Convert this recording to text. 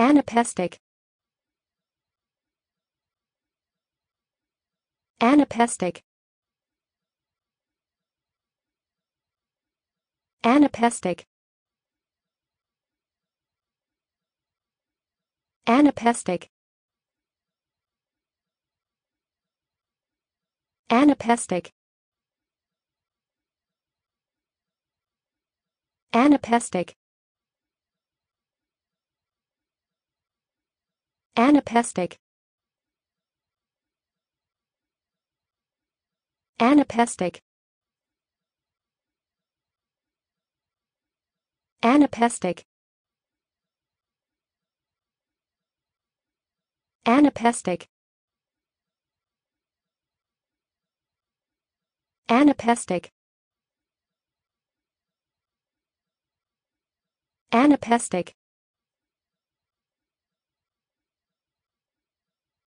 Anapestic Anapestic Anapestic Anapestic Anapestic Anapestic Anapestic Anapestic Anapestic Anapestic Anapestic Anapestic